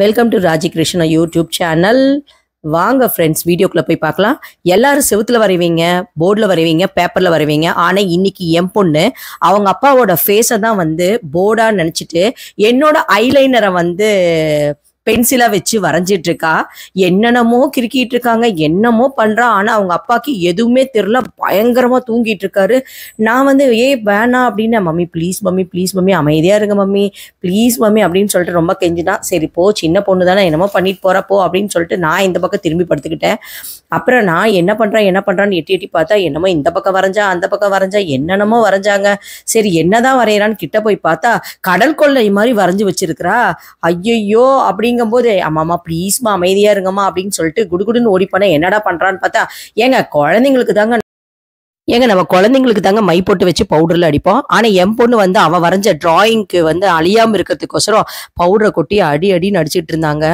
welcome to Raji Krishna YouTube channel வாங்க friends வீடியோக்குள்ளே போய் பார்க்கலாம் எல்லாரும் செவுத்தில் வரைவீங்க போர்டில் வரைவீங்க பேப்பரில் வரைவீங்க ஆனால் இன்னைக்கு என் பொண்ணு அவங்க அப்பாவோட ஃபேஸை தான் வந்து போர்டாக நினச்சிட்டு என்னோட ஐலைனரை வந்து பென்சிலை வச்சு வரைஞ்சிட்டு இருக்கா என்னென்னமோ கிறுக்கிட்டு இருக்காங்க என்னமோ பண்றா ஆனா அவங்க அப்பாக்கு எதுவுமே தெரியல பயங்கரமா தூங்கிட்டு இருக்காரு நான் வந்து ஏ வேணாம் அப்படின்னு mummy please mummy please mummy அமைதியா இருங்க மம்மி ப்ளீஸ் மம்மி அப்படின்னு சொல்லிட்டு ரொம்ப கெஞ்சினா சரி போ சின்ன பொண்ணு தானே என்னமோ பண்ணிட்டு போறா போ அப்படின்னு சொல்லிட்டு நான் இந்த பக்கம் திரும்பி படுத்துக்கிட்டேன் அப்புறம் நான் என்ன பண்றேன் என்ன பண்றான்னு எட்டி எட்டி பார்த்தா என்னமோ இந்த பக்கம் வரைஞ்சா அந்த பக்கம் வரைஞ்சா என்னென்னமோ வரைஞ்சாங்க சரி என்னதான் வரைகிறான்னு கிட்ட போய் பார்த்தா கடல் கொள்ளை மாதிரி வரைஞ்சி வச்சிருக்கிறா ஐயையோ அப்படிங்க அப்படிங்கும்போது அம்மா அம்மா ப்ளீஸ்மா அமைதியாக இருங்கம்மா அப்படின்னு சொல்லிட்டு குடுகுடுன்னு ஓடி என்னடா பண்ணுறான்னு பார்த்தா ஏங்க குழந்தைங்களுக்கு தாங்க ஏங்க நம்ம குழந்தைங்களுக்கு தாங்க மை போட்டு வச்சு பவுடர்ல அடிப்போம் ஆனா என் பொண்ணு வந்து அவன் வரைஞ்ச டிராயிங்க்கு வந்து அழியாம இருக்கிறதுக்கோசரம் பவுடரை கொட்டி அடி அடின்னு அடிச்சுட்டு இருந்தாங்க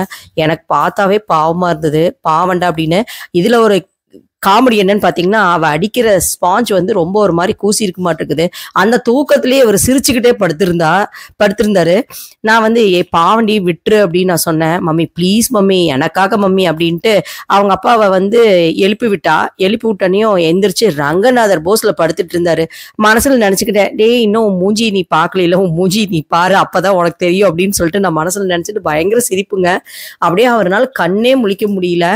எனக்கு பார்த்தாவே பாவமா இருந்தது பாவண்டா அப்படின்னு இதுல ஒரு காமெடி என்னன்னு பார்த்தீங்கன்னா அவள் அடிக்கிற ஸ்பாஞ்ச் வந்து ரொம்ப ஒரு மாதிரி கூசி இருக்க மாட்டேங்குது அந்த தூக்கத்திலேயே அவர் சிரிச்சுக்கிட்டே படுத்திருந்தா படுத்திருந்தாரு நான் வந்து ஏ பாவண்டி விட்டுரு அப்படின்னு நான் சொன்னேன் மம்மி ப்ளீஸ் மம்மி எனக்காக மம்மி அப்படின்ட்டு அவங்க அப்பாவை வந்து எழுப்பி விட்டா எழுப்பி விட்டனையும் எந்திரிச்சு ரங்கநாதர் போஸில் படுத்துட்டு இருந்தாரு மனசில் நினச்சிக்கிட்டேன் டேய் இன்னும் மூஞ்சி நீ பார்க்கலையில உன் மூஞ்சி நீ பாரு அப்போதான் உனக்கு தெரியும் அப்படின்னு சொல்லிட்டு நான் மனசில் நினச்சிட்டு பயங்கர சிரிப்புங்க அப்படியே அவரால் கண்ணே முழிக்க முடியல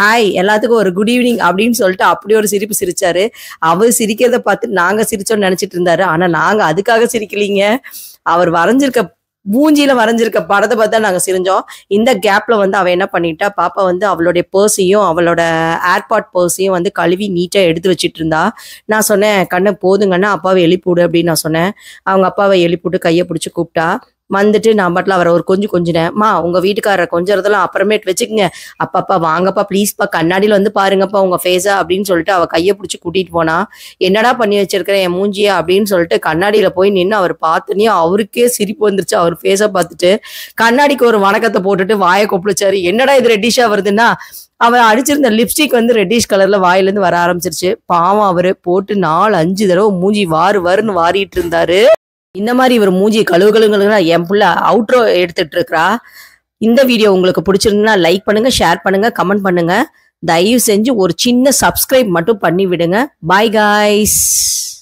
ஹாய் எல்லாத்துக்கும் ஒரு குட் ஈவினிங் அப்படின்னு சொல்லிட்டு அப்படி ஒரு சிரிப்பு சிரிச்சாரு அவர் சிரிக்கிறத பார்த்து நாங்க சிரிச்சோன்னு நினைச்சிட்டு இருந்தாரு ஆனா நாங்க அதுக்காக சிரிக்கலீங்க அவர் வரைஞ்சிருக்க மூஞ்சியில வரைஞ்சிருக்க படத்தை பார்த்தா நாங்க சிரிஞ்சோம் இந்த கேப்ல வந்து அவ என்ன பண்ணிட்டா பாப்பா வந்து அவளுடைய பர்ஸையும் அவளோட ஏர்பாட் பர்ஸையும் வந்து கழுவி நீட்டா எடுத்து வச்சிட்டு இருந்தா நான் சொன்னேன் கண்ணை போதுங்கன்னா அப்பாவை எழுப்பிவிடு அப்படின்னு நான் சொன்னேன் அவங்க அப்பாவை எழுப்பிவிட்டு கையை பிடிச்சி கூப்பிட்டா வந்துட்டு நான் மட்டும் அவரை ஒரு கொஞ்சம் கொஞ்சினேம்மா உங்கள் வீட்டுக்காரரை கொஞ்சதெல்லாம் அப்புறமேட்டு வச்சுக்கோங்க அப்பாப்பா வாங்கப்பா ப்ளீஸ்ப்பா கண்ணாடியில் வந்து பாருங்கப்பா உங்கள் ஃபேஸா அப்படின்னு சொல்லிட்டு அவள் கையை பிடிச்சி கூட்டிகிட்டு போனா என்னடா பண்ணி வச்சிருக்கிறேன் என் மூஞ்சியா அப்படின்னு சொல்லிட்டு கண்ணாடியில் போய் நின்று அவர் பார்த்துனே அவருக்கே சிரிப்பு வந்துருச்சு அவர் ஃபேஸை பார்த்துட்டு கண்ணாடிக்கு ஒரு வணக்கத்தை போட்டுட்டு வாயை கொப்பிடிச்சாரு என்னடா இது ரெட்டிஷாக வருதுன்னா அவன் அடிச்சிருந்த லிப்ஸ்டிக் வந்து ரெட்டிஷ் கலர்ல வாயிலேருந்து வர ஆரம்பிச்சிருச்சு பாவம் அவரு போட்டு நாலு அஞ்சு தடவை மூஞ்சி வாரு வருன்னு வாரிட்டு இருந்தாரு இந்த மாதிரி இவர் மூஞ்சி கழுவு கழுவுகளுங்களா என் புள்ள அவுட்ரோ எடுத்துட்டு இருக்கிறா இந்த வீடியோ உங்களுக்கு பிடிச்சிருந்தா லைக் பண்ணுங்க ஷேர் பண்ணுங்க கமெண்ட் பண்ணுங்க தயவு செஞ்சு ஒரு சின்ன சப்ஸ்கிரைப் மட்டும் பண்ணி விடுங்க பாய் காய்ஸ்